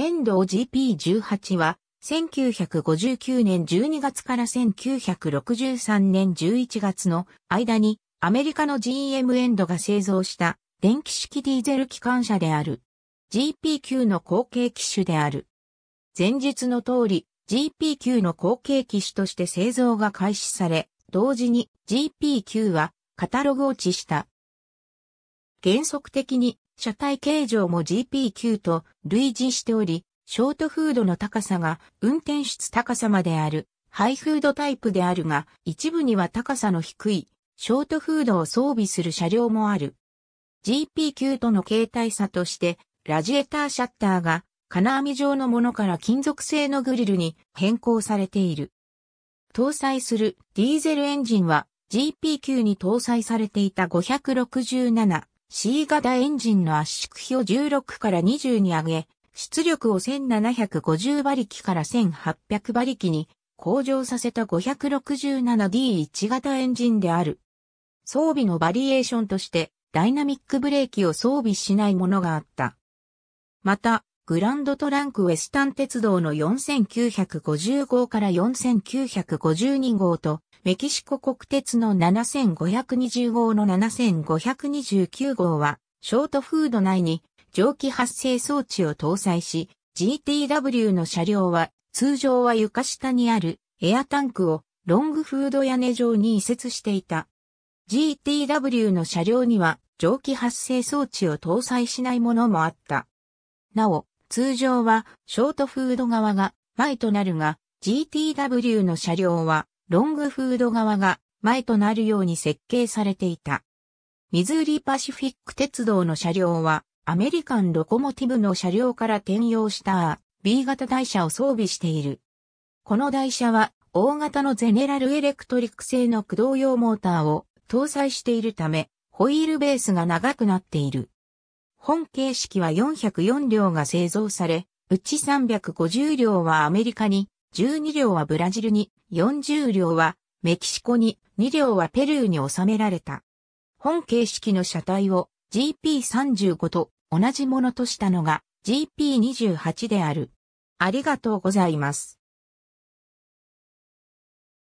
遠藤 GP18 は、1959年12月から1963年11月の間にアメリカの GM エンドが製造した電気式ディーゼル機関車である。GP9 の後継機種である。前述の通り GP9 の後継機種として製造が開始され、同時に GP9 はカタログ落ちした。原則的に車体形状も GP9 と類似しており、ショートフードの高さが運転室高さまである、ハイフードタイプであるが、一部には高さの低い、ショートフードを装備する車両もある。GP9 との形態差として、ラジエーターシャッターが金網状のものから金属製のグリルに変更されている。搭載するディーゼルエンジンは GP9 に搭載されていた567 C 型エンジンの圧縮比を16から20に上げ、出力を1750馬力から1800馬力に向上させた 567D1 型エンジンである。装備のバリエーションとしてダイナミックブレーキを装備しないものがあった。また、グランドトランクウェスタン鉄道の4955から4952号とメキシコ国鉄の7520号の7529号は、ショートフード内に蒸気発生装置を搭載し、GTW の車両は通常は床下にあるエアタンクをロングフード屋根上に移設していた。GTW の車両には蒸気発生装置を搭載しないものもあった。なお、通常はショートフード側が前となるが、GTW の車両はロングフード側が前となるように設計されていた。ミズーリパシフィック鉄道の車両はアメリカンロコモティブの車両から転用した B 型台車を装備している。この台車は大型のゼネラルエレクトリック製の駆動用モーターを搭載しているため、ホイールベースが長くなっている。本形式は404両が製造され、うち350両はアメリカに12両はブラジルに、40両はメキシコに、2両はペルーに収められた。本形式の車体を GP35 と同じものとしたのが GP28 である。ありがとうございます。